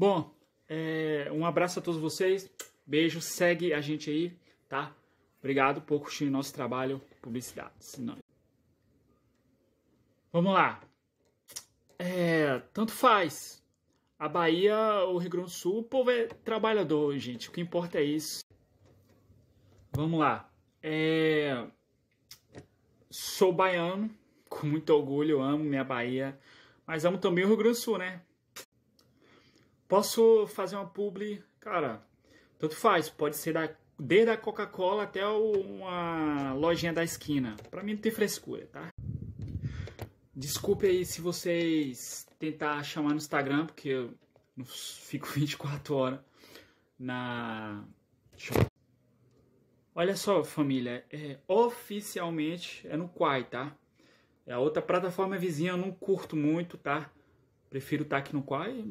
Bom, é, um abraço a todos vocês. Beijo, segue a gente aí, tá? Obrigado por curtir nosso trabalho, publicidade. Senão... Vamos lá. É, tanto faz. A Bahia, o Rio Grande do Sul, o povo é trabalhador, gente. O que importa é isso. Vamos lá. É... Sou baiano, com muito orgulho, amo minha Bahia. Mas amo também o Rio Grande do Sul, né? Posso fazer uma publi? Cara, tanto faz. Pode ser da, desde a Coca-Cola até uma lojinha da esquina. Pra mim não tem frescura, tá? Desculpe aí se vocês tentar chamar no Instagram, porque eu não fico 24 horas na. Olha só, família, é, oficialmente é no Quai, tá? É a outra plataforma vizinha, eu não curto muito, tá? Prefiro estar tá aqui no Quai.